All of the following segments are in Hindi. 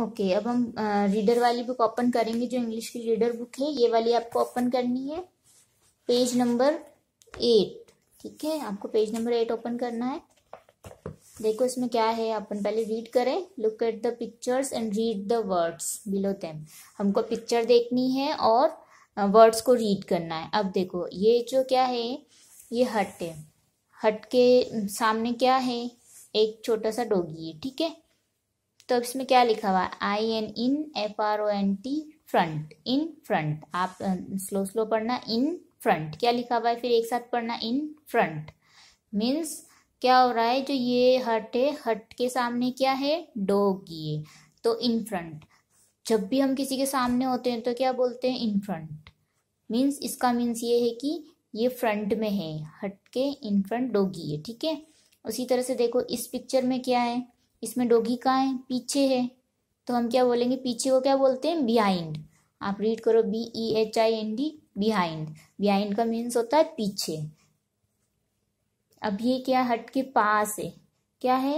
ओके okay, अब हम रीडर वाली बुक ओपन करेंगे जो इंग्लिश की रीडर बुक है ये वाली आपको ओपन करनी है पेज नंबर एट ठीक है आपको पेज नंबर एट ओपन करना है देखो इसमें क्या है अपन पहले रीड करें look at the pictures and read the words below them हमको पिक्चर देखनी है और वर्ड्स को रीड करना है अब देखो ये जो क्या है ये हट है हट के सामने क्या है एक छोटा सा डोगी है ठीक है तो इसमें क्या लिखा हुआ है I N in F R O N T front in front आप स्लो स्लो पढ़ना इन फ्रंट क्या लिखा हुआ है फिर एक साथ पढ़ना इन फ्रंट मीन्स क्या हो रहा है जो ये हट है हट के सामने क्या है डॉग ये तो इन फ्रंट जब भी हम किसी के सामने होते हैं तो क्या बोलते हैं इन फ्रंट मीन्स इसका मीन्स ये है कि ये फ्रंट में है हट के इन फ्रंट डोगी है ठीक है उसी तरह से देखो इस पिक्चर में क्या है इसमें डोगी कहाँ है पीछे है तो हम क्या बोलेंगे पीछे को क्या बोलते हैं बिहाइंड आप रीड करो B E H I N D behind behind का मीन्स होता है पीछे अब ये क्या हट के पास है क्या है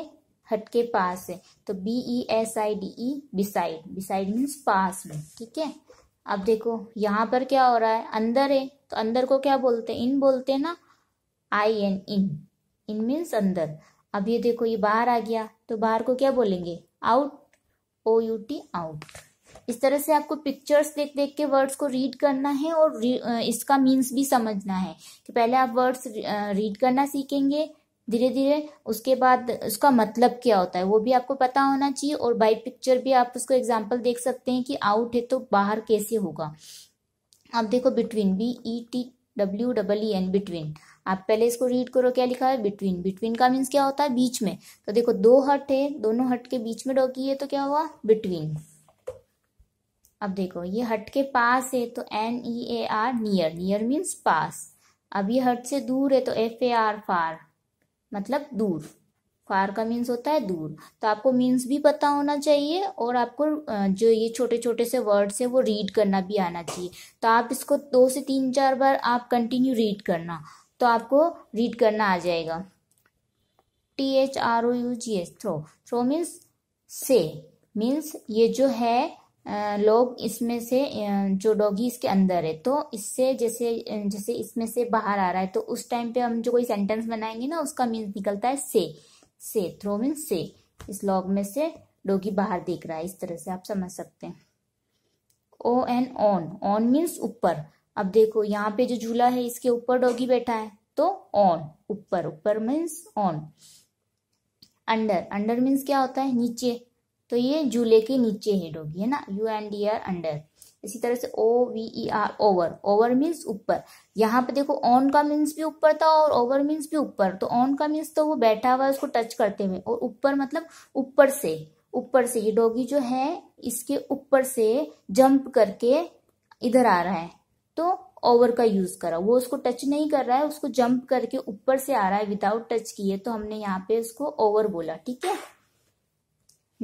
हट के पास है तो B E S I D E beside beside means पास में ठीक है अब देखो यहाँ पर क्या हो रहा है अंदर है तो अंदर को क्या बोलते हैं इन बोलते हैं ना आई एन इन इन मीन्स अंदर अब ये देखो ये बाहर आ गया तो बाहर को क्या बोलेंगे out O U T out इस तरह से आपको पिक्चर्स देख देख के वर्ड्स को रीड करना है और इसका मीन्स भी समझना है कि पहले आप वर्ड्स रीड करना सीखेंगे धीरे धीरे उसके बाद उसका मतलब क्या होता है वो भी आपको पता होना चाहिए और बाई पिक्चर भी आप उसको एग्जाम्पल देख सकते हैं कि आउट है तो बाहर कैसे होगा आप देखो between B E T W double E N between आप पहले इसको रीड करो क्या लिखा है बिटवीन बिटवीन का मीन्स क्या होता है बीच में तो देखो दो हट है दोनों हट के बीच में डॉकी है तो क्या हुआ बिटवीन अब देखो ये हट के पास है तो N E A R near near means पास अब ये हट से दूर है तो एफ ए आर फार मतलब दूर फार का मीन्स होता है दूर तो आपको मीन्स भी पता होना चाहिए और आपको जो ये छोटे छोटे से वर्ड्स है वो रीड करना भी आना चाहिए तो आप इसको दो से तीन चार बार आप कंटिन्यू रीड करना तो आपको रीड करना आ जाएगा T H R O U G S through through means से मीन्स ये जो है लोग इसमें से जो डॉगी इसके अंदर है तो इससे जैसे जैसे इसमें से बाहर आ रहा है तो उस टाइम पे हम जो कोई सेंटेंस बनाएंगे ना उसका मीन्स निकलता है से से थ्रो मीन्स से इस लॉग में से डॉगी बाहर देख रहा है इस तरह से आप समझ सकते हैं O N on on means ऊपर अब देखो यहाँ पे जो झूला है इसके ऊपर डॉगी बैठा है तो ऑन ऊपर ऊपर means on under under means क्या होता है नीचे तो ये झूले के नीचे है डॉगी है ना U N D R under इसी तरह से O V E R over over means ऊपर यहाँ पे देखो ऑन का मीन्स भी ऊपर था और ओवर मीन्स भी ऊपर तो ऑन का मीन्स तो वो बैठा हुआ है उसको टच करते हुए और ऊपर मतलब ऊपर से ऊपर से ये डॉगी जो है इसके ऊपर से जंप करके इधर आ रहा है तो ओवर का यूज करा वो उसको टच नहीं कर रहा है उसको जंप करके ऊपर से आ रहा है विदाउट टच किए तो हमने यहाँ पे उसको ओवर बोला ठीक है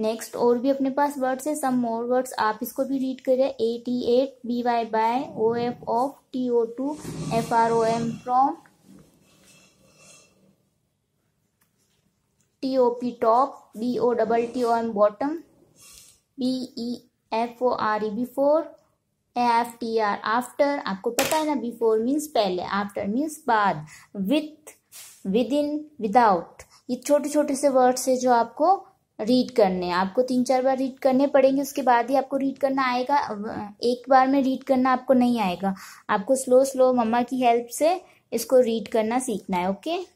नेक्स्ट और भी अपने पास वर्ड्स है सम मोर वर्ड्स आप इसको भी रीड करें A T at B Y by O F of T O to F R O M from T O P top B O double T O M bottom B E F O R E before F T R after आपको पता है ना बिफोर मीन्स पहले आफ्टर मीन्स बाद विथ विद इन विदाउट ये छोटे छोटे से वर्ड्स है जो आपको रीड करने हैं आपको तीन चार बार रीड करने पड़ेंगे उसके बाद ही आपको रीड करना आएगा एक बार में रीड करना आपको नहीं आएगा आपको स्लो स्लो मम्मा की हेल्प से इसको रीड करना सीखना है ओके